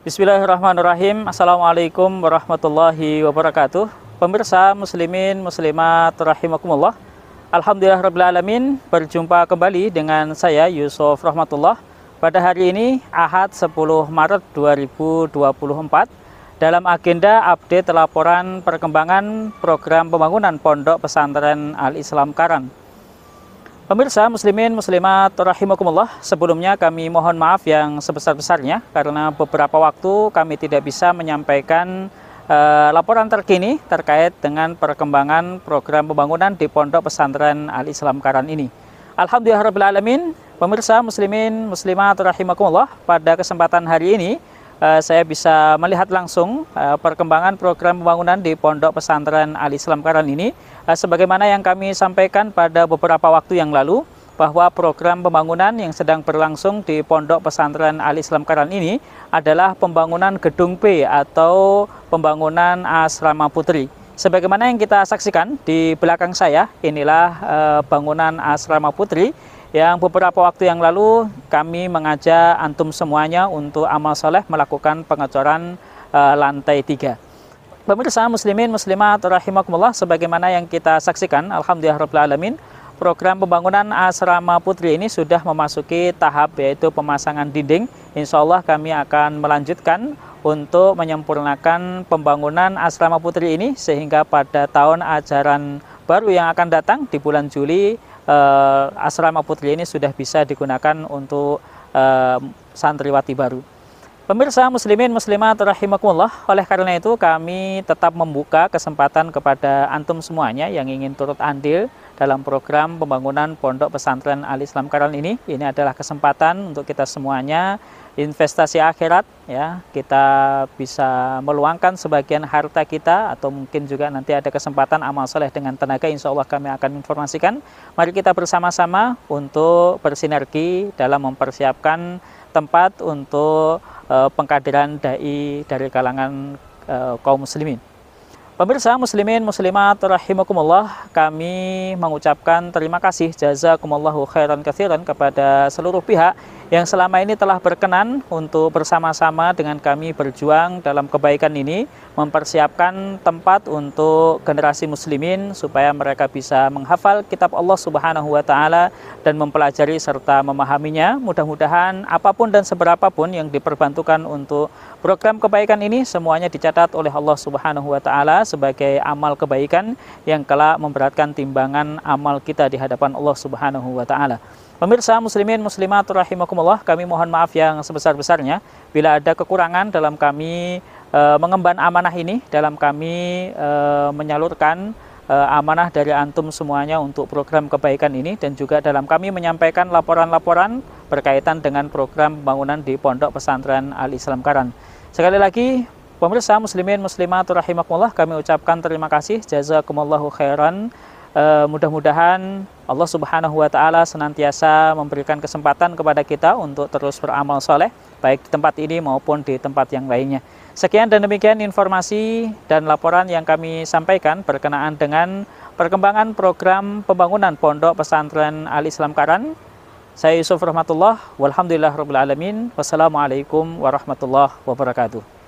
Bismillahirrahmanirrahim. Assalamualaikum warahmatullahi wabarakatuh. Pemirsa muslimin muslimat rahimakumullah. Alhamdulillah rabbil alamin. Berjumpa kembali dengan saya Yusuf Rahmatullah. Pada hari ini Ahad 10 Maret 2024 dalam agenda update laporan perkembangan program pembangunan Pondok Pesantren Al Islam Karang. Pemirsa muslimin muslimat rahimakumullah, sebelumnya kami mohon maaf yang sebesar-besarnya karena beberapa waktu kami tidak bisa menyampaikan eh, laporan terkini terkait dengan perkembangan program pembangunan di Pondok Pesantren Al-Islam Karan ini. Alhamdulillah Alamin, pemirsa muslimin muslimat rahimakumullah, pada kesempatan hari ini Eh, saya bisa melihat langsung eh, perkembangan program pembangunan di Pondok Pesantren Al Islam Karan ini eh, sebagaimana yang kami sampaikan pada beberapa waktu yang lalu bahwa program pembangunan yang sedang berlangsung di Pondok Pesantren Al Islam Karan ini adalah pembangunan gedung B atau pembangunan asrama putri. Sebagaimana yang kita saksikan di belakang saya, inilah bangunan asrama putri yang beberapa waktu yang lalu kami mengajak antum semuanya untuk amal soleh melakukan pengecoran uh, lantai tiga. Pemirsa muslimin muslimat rahimakumullah sebagaimana yang kita saksikan alhamdulillah alamin program pembangunan asrama putri ini sudah memasuki tahap yaitu pemasangan dinding. Insya Allah kami akan melanjutkan untuk menyempurnakan pembangunan asrama putri ini sehingga pada tahun ajaran baru yang akan datang di bulan Juli uh, asrama putri ini sudah bisa digunakan untuk uh, santriwati baru. Pemirsa muslimin muslimat rahimakumullah, oleh karena itu kami tetap membuka kesempatan kepada antum semuanya yang ingin turut andil dalam program pembangunan Pondok Pesantren Al Islam Karan ini. Ini adalah kesempatan untuk kita semuanya investasi akhirat ya. Kita bisa meluangkan sebagian harta kita atau mungkin juga nanti ada kesempatan amal soleh dengan tenaga insya Allah kami akan informasikan. Mari kita bersama-sama untuk bersinergi dalam mempersiapkan tempat untuk uh, pengkaderan dai dari kalangan uh, kaum muslimin. Pemirsa muslimin muslimat rahimakumullah, kami mengucapkan terima kasih jazakumullahu khairan kathiran kepada seluruh pihak yang selama ini telah berkenan untuk bersama-sama dengan kami berjuang dalam kebaikan ini, mempersiapkan tempat untuk generasi muslimin supaya mereka bisa menghafal kitab Allah Subhanahu wa taala dan mempelajari serta memahaminya. Mudah-mudahan apapun dan seberapapun yang diperbantukan untuk program kebaikan ini semuanya dicatat oleh Allah Subhanahu wa taala sebagai amal kebaikan yang kelak memberatkan timbangan amal kita di hadapan Allah Subhanahu wa taala. Pemirsa muslimin muslimat rahimakumullah rahimakumullah, kami mohon maaf yang sebesar-besarnya bila ada kekurangan dalam kami e, mengemban amanah ini, dalam kami e, menyalurkan e, amanah dari antum semuanya untuk program kebaikan ini dan juga dalam kami menyampaikan laporan-laporan berkaitan dengan program pembangunan di Pondok Pesantren Al Islam Karan. Sekali lagi pemirsa muslimin muslimat rahimakumullah kami ucapkan terima kasih jazakumullahu khairan Uh, mudah-mudahan Allah Subhanahu wa taala senantiasa memberikan kesempatan kepada kita untuk terus beramal soleh baik di tempat ini maupun di tempat yang lainnya. Sekian dan demikian informasi dan laporan yang kami sampaikan berkenaan dengan perkembangan program pembangunan Pondok Pesantren Al Islam Karan. Saya Yusuf Rahmatullah, walhamdulillah rabbil alamin. Wassalamualaikum warahmatullahi wabarakatuh.